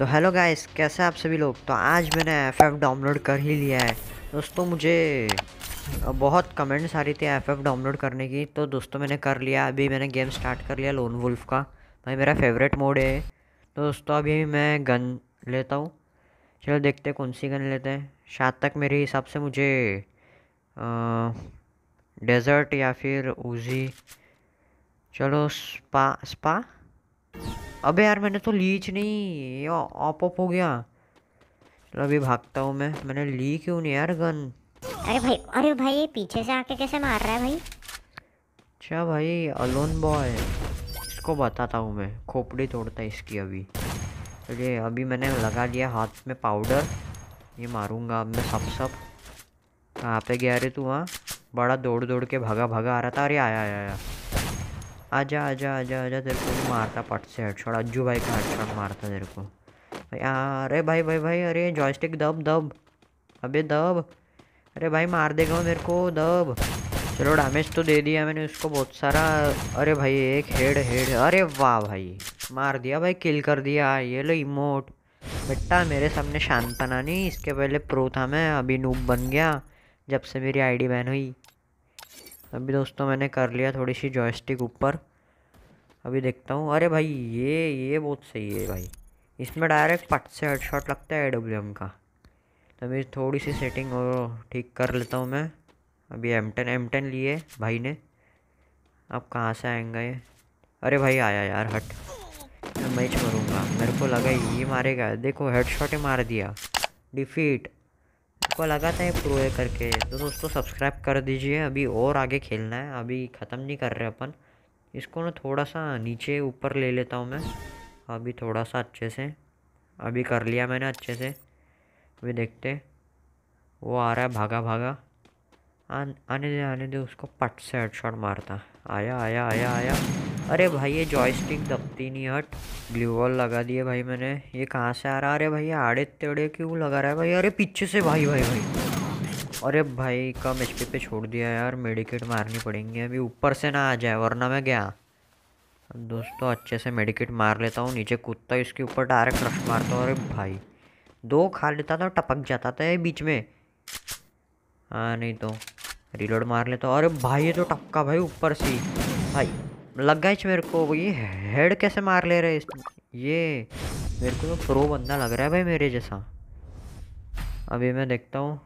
तो hello guys कैसे आप सभी लोग तो आज मैंने एफ एफ डाउनलोड कर ही लिया है दोस्तों मुझे बहुत कमेंट्स आ रही थी एफ एफ डाउनलोड करने की तो दोस्तों मैंने कर लिया अभी मैंने गेम स्टार्ट कर लिया लोन वुल्फ का भाई मेरा फेवरेट मोड है तो दोस्तों अभी मैं गन लेता हूँ चलो देखते कौन सी गन लेते हैं शायद तक मेरे हिसाब से मुझे डेजर्ट या फिर उजी चलो स्पा स्पा अबे यार मैंने तो लीच नहीं ऑप ऑफ हो गया चलो अभी भागता हूँ मैं मैंने ली क्यों नहीं यार गन अरे भाई अरे भाई ये पीछे से आके कैसे मार रहा है भाई अच्छा भाई अलोन बॉय इसको बताता हूँ मैं खोपड़ी तोड़ता इसकी अभी अरे तो अभी मैंने लगा लिया हाथ में पाउडर ये मारूंगा अब मैं सब सब कहाँ पे गया रे तू हाँ बड़ा दौड़ दौड़ के भागा भागा आ रहा था अरे आया आया आया आजा आजा आजा आजा तेरे को मारता पट से हेड हेडशॉट अज्जू भाई का हेडशॉट मारता तेरे को भाई अरे भाई भाई भाई अरे जॉयस्टिक दब दब अबे दब अरे भाई मार देगा मेरे को दब चलो डैमेज तो दे दिया मैंने उसको बहुत सारा अरे भाई एक हेड हेड अरे वाह भाई मार दिया भाई किल कर दिया ये लो इमोट बेटा मेरे सामने शान नहीं इसके पहले प्रो था मैं अभी नूब बन गया जब से मेरी आईडी बैन हुई अभी दोस्तों मैंने कर लिया थोड़ी सी जॉयस्टिक ऊपर अभी देखता हूँ अरे भाई ये ये बहुत सही है भाई इसमें डायरेक्ट पट से हेडशॉट लगता है ए का तो अभी थोड़ी सी सेटिंग और ठीक कर लेता हूँ मैं अभी एम टेन एम टेन लिए भाई ने अब कहाँ से आएंगे ये अरे भाई आया यार हट मैं मैच मरूँगा मेरे को लगा ये मारेगा देखो शॉट ही मार दिया डिफीट आपको लगा था प्रो है करके तो दोस्तों सब्सक्राइब कर दीजिए अभी और आगे खेलना है अभी ख़त्म नहीं कर रहे अपन इसको ना थोड़ा सा नीचे ऊपर ले लेता हूँ मैं अभी थोड़ा सा अच्छे से अभी कर लिया मैंने अच्छे से अभी देखते वो आ रहा है भागा भागा आने दे आने दे उसको पट से हेड मारता आया आया आया आया अरे भाई ये जॉयस्टिक दबती नहीं हट ग्लू वॉल लगा दिए भाई मैंने ये कहाँ से आ रहा अरे भाई आड़े तेड़े क्यों लगा रहा है भाई अरे पीछे से भाई भाई भाई अरे भाई कम एच पे छोड़ दिया यार मेडिकेट मारनी पड़ेंगी अभी ऊपर से ना आ जाए वरना मैं गया दोस्तों अच्छे से मेडिकेट मार लेता हूँ नीचे कुत्ता इसके ऊपर डायरेक्ट रश मारता हूँ अरे भाई दो खा लेता था टपक जाता था ये बीच में हाँ नहीं तो रिलोड मार लेता अरे भाई ये तो टपका भाई ऊपर से भाई लग गए मेरे को ये हेड कैसे मार ले रहे ये मेरे को तो प्रो बंदा लग रहा है भाई मेरे जैसा अभी मैं देखता हूँ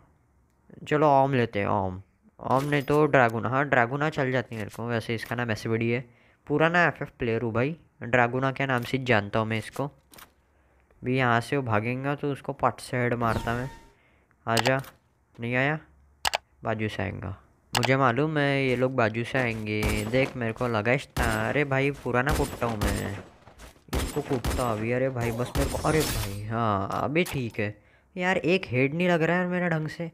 चलो ओम लेते हैं ओम ऑम नहीं तो ड्रैगुना हाँ ड्रैगुना चल जाती है मेरे को वैसे इसका नाम ऐसे बड़ी है पूरा एफ एफ प्लेयर हूँ भाई ड्रैगुना के नाम से जानता हूँ मैं इसको भी यहाँ से वो भागेंगे तो उसको पट से हेड मारता मैं आजा नहीं आया बाजू से आएगा मुझे मालूम है ये लोग बाजू से आएंगे देख मेरे को लगा अरे भाई पुराना कुटता हूँ मैं इसको कुटता अभी अरे भाई बस मेरे को अरे भाई हाँ अभी ठीक है यार एक हेड नहीं लग रहा है मेरा ढंग से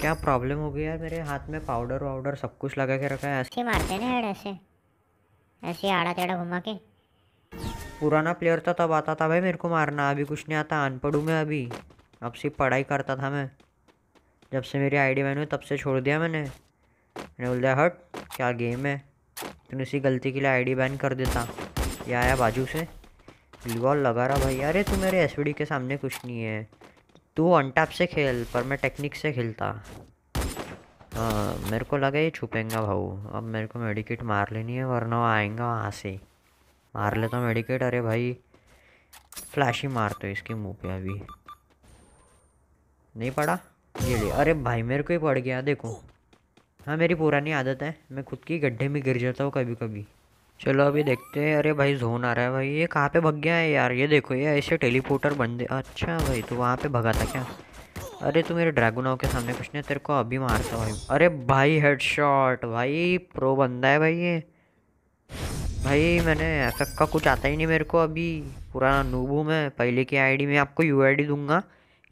क्या प्रॉब्लम हो गई यार मेरे हाथ में पाउडर वाउडर सब कुछ लगा के रखा है ऐसे मारते ना हेड ऐसे ऐसे आड़ा तेड़ा घुमा के पुराना प्लेयर था तो तब आता था भाई मेरे को मारना अभी कुछ नहीं आता अनपढ़ू मैं अभी अब सिर्फ पढ़ाई करता था मैं जब से मेरी आईडी डी तब से छोड़ दिया मैंने मैंने बोल दिया हट क्या गेम है तुमने इसी गलती के लिए आईडी बैन कर देता ये आया बाजू से बिलगॉल लगा रहा भाई अरे तू मेरे एस के सामने कुछ नहीं है तू वन टैप से खेल पर मैं टेक्निक से खेलता आ, मेरे को लगा ये छुपेंगा भाऊ अब मेरे को मेडिकेट मार लेनी है वरना वो आएंगे वहाँ से मार लेता हूँ मेडिकेट अरे भाई फ्लैश ही मार तो इसके मुँह पे अभी नहीं पड़ा ये ले अरे भाई मेरे को ही पड़ गया देखो हाँ मेरी पुरानी आदत है मैं खुद की गड्ढे में गिर जाता हूँ कभी कभी चलो अभी देखते हैं अरे भाई जोन आ रहा है भाई ये कहाँ पे भग गया है यार ये देखो ये ऐसे टेलीपोर्टर बन दे अच्छा भाई तो वहाँ पे भगा था क्या अरे तू तो मेरे ड्रैगुनाओ के सामने कुछ नहीं तेरे को अभी मारता भाई अरे भाई शॉट भाई प्रो बंदा है भाई ये भाई मैंने एफ का कुछ आता ही नहीं मेरे को अभी पूरा नूबू में मैं पहले की आईडी में आपको यू आई डी दूंगा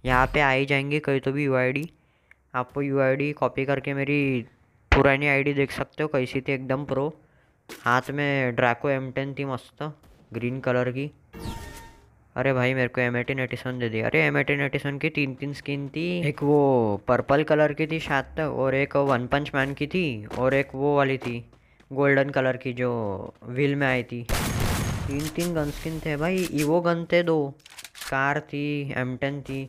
यहाँ पे आ ही जाएंगे कहीं तो भी यू आई आपको यू आई कॉपी करके मेरी पुरानी आईडी देख सकते हो कैसी थी एकदम प्रो हाथ में ड्रैको एम टेन थी मस्त ग्रीन कलर की अरे भाई मेरे को एम एटीन एटिसन दे दिया अरे एम एटीन नटिसन की तीन तीन स्किन थी एक वो पर्पल कलर की थी शायद तो, और एक वन पंच मैन की थी और एक वो वाली थी गोल्डन कलर की जो व्हील में आई थी तीन तीन गन स्किन थे भाई ईवो गन थे दो कार थी एम टेन थी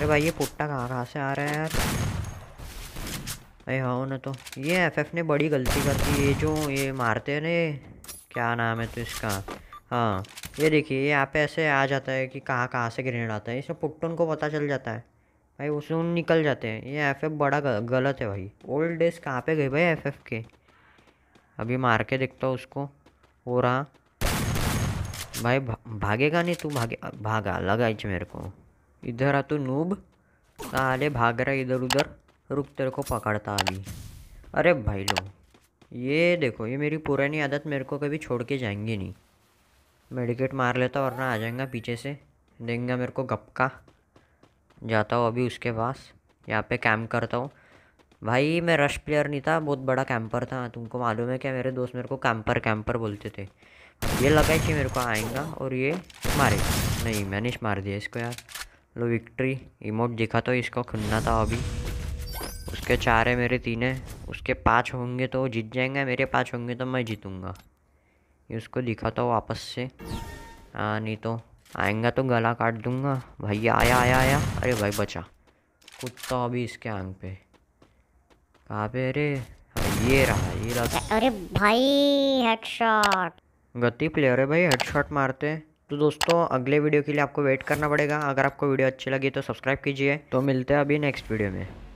अरे भाई ये पुट्टा कहाँ कहाँ से आ रहा है यार अरे हाँ ना तो ये एफएफ ने बड़ी गलती कर दी ये जो ये मारते हैं ना क्या नाम है तो इसका हाँ ये देखिए यहाँ पे ऐसे आ जाता है कि कहाँ कहाँ से ग्रेनेड आता है इसमें पुट्टन को पता चल जाता है भाई उसमें निकल जाते हैं ये एफ बड़ा गलत है भाई ओल्ड डेज कहाँ पे गए भाई एफ के अभी मार के देखता हूँ उसको हो रहा भाई भा, भागेगा नहीं तू भागे भागा लगा इच मेरे को इधर आ तो नूब साले भाग रहा है इधर उधर रुक तेरे को पकड़ता अभी अरे भाई लोग ये देखो ये मेरी पुरानी आदत मेरे को कभी छोड़ के जाएंगी नहीं मेडिकेट मार लेता वरना आ जाएगा पीछे से देंगे मेरे को गपका जाता हूँ अभी उसके पास यहाँ पे कैम्प करता हूँ भाई मैं रश प्लेयर नहीं था बहुत बड़ा कैंपर था तुमको मालूम है क्या मेरे दोस्त मेरे को कैंपर कैंपर बोलते थे ये लगाई थी मेरे को आएगा और ये मारे नहीं मैंने मार दिया इसको यार लो विक्ट्री इमोट दिखा तो इसको खुलना था अभी उसके चार है मेरे तीन है उसके पाँच होंगे तो जीत जाएंगे मेरे पाँच होंगे तो मैं जीतूँगा ये उसको दिखाता तो वापस से आ, नहीं तो आएंगा तो गला काट दूंगा भाई आया आया आया अरे भाई बचा कुत्ता अभी इसके आंग पे कहाँ पे अरे हाँ, ये रहा ये रहा अरे भाई हेडशॉट गति प्लेयर है भाई हेडशॉट मारते हैं तो दोस्तों अगले वीडियो के लिए आपको वेट करना पड़ेगा अगर आपको वीडियो अच्छी लगी तो सब्सक्राइब कीजिए तो मिलते हैं अभी नेक्स्ट वीडियो में